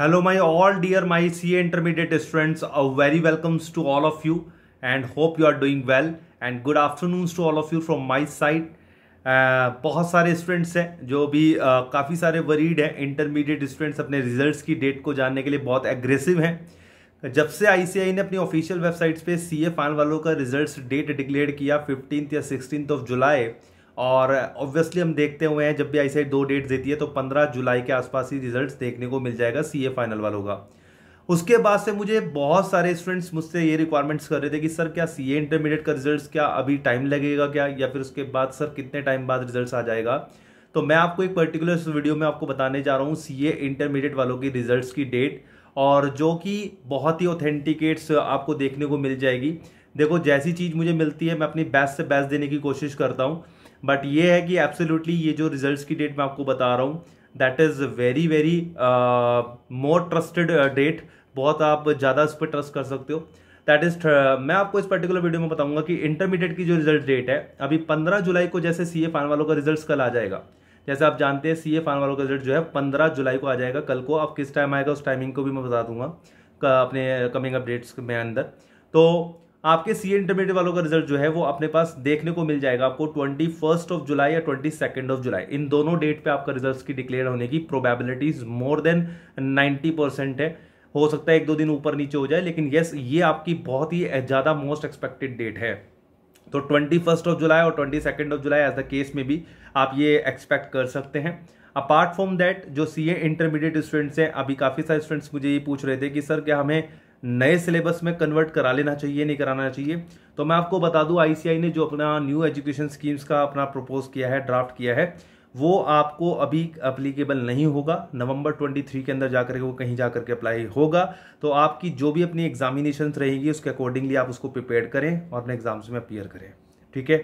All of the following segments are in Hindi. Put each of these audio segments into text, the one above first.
hello my all dear my see intermediate students a very welcomes to all of you and hope you are doing well and good afternoons to all of you from my side बहुत सारे स्टूडेंट्स हैं जो भी uh, काफ़ी सारे वरीड हैं इंटरमीडिएट स्टूडेंट्स अपने रिजल्ट्स की डेट को जानने के लिए बहुत एग्रेसिव हैं जब से आई ने अपनी ऑफिशियल वेबसाइट्स पर सी ए फाइनल वालों का रिजल्ट डेट डिक्लेयर किया फिफ्टीन या सिक्सटीन ऑफ जुलाई और ऑब्वियसली हम देखते हुए हैं जब भी आई दो डेट्स देती है तो पंद्रह जुलाई के आसपास ही रिजल्ट देखने को मिल जाएगा सी फाइनल वालों का उसके बाद से मुझे बहुत सारे स्टूडेंट्स मुझसे ये रिक्वायरमेंट्स कर रहे थे कि सर क्या सी इंटरमीडिएट का रिजल्ट क्या अभी टाइम लगेगा क्या या फिर उसके बाद सर कितने टाइम बाद रिजल्ट आ जाएगा तो मैं आपको एक पर्टिकुलर वीडियो में आपको बताने जा रहा हूँ सी इंटरमीडिएट वालों की रिजल्ट की डेट और जो कि बहुत ही ऑथेंटिकेट्स आपको देखने को मिल जाएगी देखो जैसी चीज़ मुझे मिलती है मैं अपनी बेस्ट से बेस्ट देने की कोशिश करता हूँ बट ये है कि एब्सोल्युटली ये जो रिजल्ट्स की डेट मैं आपको बता रहा हूँ that is very very more trusted date बहुत आप ज़्यादा इस पर ट्रस्ट कर सकते हो दैट इज uh, मैं आपको इस पर्टिकुलर वीडियो में बताऊंगा कि इंटरमीडिएट की जो रिजल्ट डेट है अभी 15 जुलाई को जैसे सी ए फान वालों का रिजल्ट कल आ जाएगा जैसे आप जानते हैं सी ए फान वालों का रिजल्ट जो है 15 जुलाई को आ जाएगा कल को आप किस टाइम आएगा उस टाइमिंग को भी मैं बता दूंगा अपने कमिंग अपडेट्स में अंदर तो आपके सी इंटरमीडिएट वालों का रिजल्ट जो है वो अपने पास देखने को मिल जाएगा आपको ट्वेंटी फर्स्ट ऑफ जुलाई या ट्वेंटी सेकेंड ऑफ जुलाई इन दोनों डेट पे आपका रिजल्ट की डिक्लेयर होने की probabilities more than ninety percent है हो सकता है एक दो दिन ऊपर नीचे हो जाए लेकिन येस ये आपकी बहुत ही ज़्यादा मोस्ट एक्सपेक्टेड डेट है तो ट्वेंटी फर्स्ट ऑफ जुलाई और twenty second of July as the case में भी आप ये एक्सपेक्ट कर सकते हैं अपार्ट फ्रॉम दैट जो सी ए इंटरमीडिएट स्टूडेंट्स हैं अभी काफ़ी सारे स्टूडेंट्स मुझे ये पूछ रहे थे कि सर क्या हमें नए सिलेबस में कन्वर्ट करा लेना चाहिए नहीं कराना चाहिए तो मैं आपको बता दूं आईसीआई ने जो अपना न्यू एजुकेशन स्कीम्स का अपना प्रपोज किया है ड्राफ्ट किया है वो आपको अभी अप्लीकेबल नहीं होगा नवंबर 23 के अंदर जाकर के वो कहीं जाकर के अप्लाई होगा तो आपकी जो भी अपनी एग्जामिनेशन रहेगी उसके अकॉर्डिंगली आप उसको प्रिपेयर करें और अपने एग्जाम्स में अपियर करें ठीक है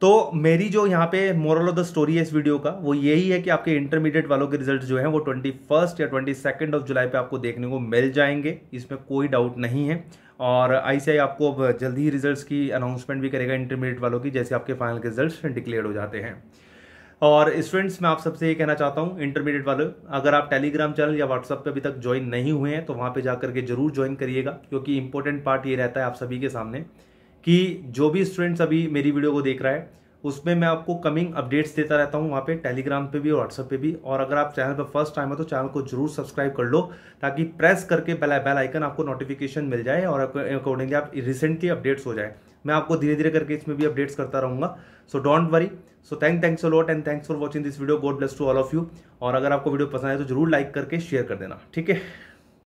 तो मेरी जो यहाँ पे मोरल ऑफ द स्टोरी है इस वीडियो का वो यही है कि आपके इंटरमीडिएट वालों के रिजल्ट जो है वो ट्वेंटी फर्स्ट या ट्वेंटी सेकेंड ऑफ जुलाई पे आपको देखने को मिल जाएंगे इसमें कोई डाउट नहीं है और आई आपको अब जल्दी ही रिजल्ट्स की अनाउंसमेंट भी करेगा इंटरमीडिएट वालों की जैसे आपके फाइनल के रिजल्ट डिक्लेयर हो जाते हैं और स्टूडेंट्स मैं आप सबसे ये कहना चाहता हूँ इंटरमीडिएट वाले अगर आप टेलीग्राम चैनल या व्हाट्सअप पे अभी तक ज्वाइन नहीं हुए हैं तो वहाँ पे जाकर के जरूर ज्वाइन करिएगा क्योंकि इंपॉर्टेंट पार्ट ये रहता है आप सभी के सामने कि जो भी स्टूडेंट्स अभी मेरी वीडियो को देख रहा है उसमें मैं आपको कमिंग अपडेट्स देता रहता हूँ वहाँ पे टेलीग्राम पे भी और व्हाट्सएप पे भी और अगर आप चैनल पर फर्स्ट टाइम हो तो चैनल को जरूर सब्सक्राइब कर लो ताकि प्रेस करके बेल बेल आइकन आपको नोटिफिकेशन मिल जाए और अकॉर्डिंगली आप रिसेंटली अपडेट्स हो जाए मैं आपको धीरे धीरे करके इसमें भी अपडेट्स करता रहूँगा so don't worry so thank thanks a lot and thanks for watching this video God bless to all of you और अगर आपको वीडियो पसंद आए तो जरूर लाइक करके शेयर कर देना ठीक है